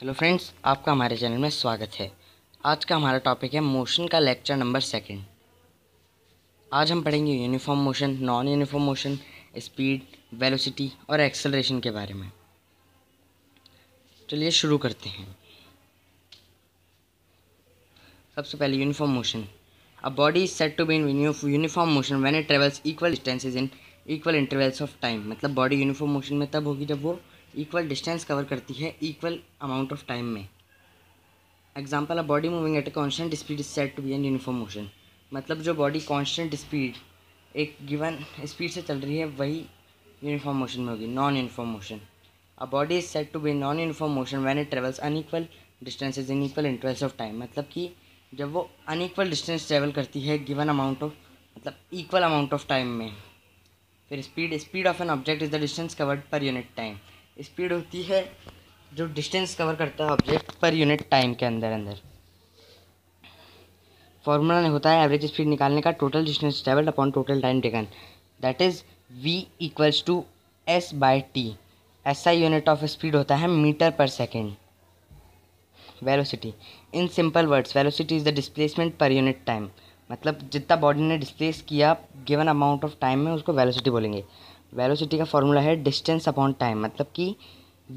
hello friends आपका हमारे channel में स्वागत है आज का हमारा टॉपिक है मोशन का लेक्चर नंबर सेकंड आज हम पढ़ेंगे uniform motion non uniform motion speed velocity और एक्सेलरेशन के बारे में चलिए शुरू करते हैं सबसे पहले uniform motion a body is said to be in uniform motion when it travels equal distances in equal intervals of time मतलब बॉडी यूनिफॉर्म मोशन में तब होगी जब वो इक्वल डिस्टेंस कवर करती है इक्वल अमाउंट ऑफ टाइम में example a body moving at a constant speed is said to be an uniform motion मतलब जो बॉडी कॉन्स्टेंट स्पीड एक गिवन स्पीड से चल रही है वही यूनिफॉर्म मोशन में होगी non uniform motion a body is said to be non uniform motion when it travels unequal is in equal intervals of time मतलब कि जब वो अनईक्वल डिस्टेंस ट्रेवल करती है गिवन अमाउंट ऑफ मतलब इक्वल अमाउंट ऑफ टाइम में फिर speed speed of an object is the distance covered per unit time speed होती है जो डिस्टेंस कवर करता है ऑब्जेक्ट पर यूनिट टाइम के अंदर अंदर फॉर्मूला होता है एवरेज स्पीड निकालने का total distance travelled upon total time taken that is v equals to s by t ऐसा यूनिट ऑफ स्पीड होता है metre per second velocity in simple words velocity is the displacement per unit time मतलब जितना body ने displace किया given amount of time में उसको velocity बोलेंगे वेलोसिटी का फॉर्मूला है डिस्टेंस अपॉन टाइम मतलब कि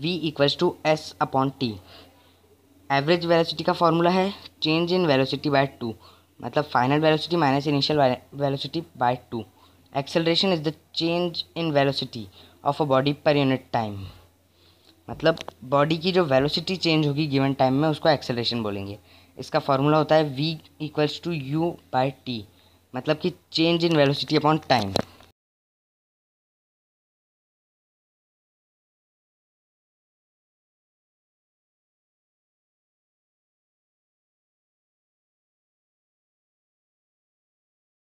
v equals to s upon t average velocity का फॉर्मूला है change in velocity by two मतलब final velocity minus initial velocity by two acceleration is the change in velocity of a body per unit time मतलब body की जो velocity change होगी given time में उसको acceleration बोलेंगे इसका फॉर्मूला होता है v equals to u by t मतलब कि change in velocity upon time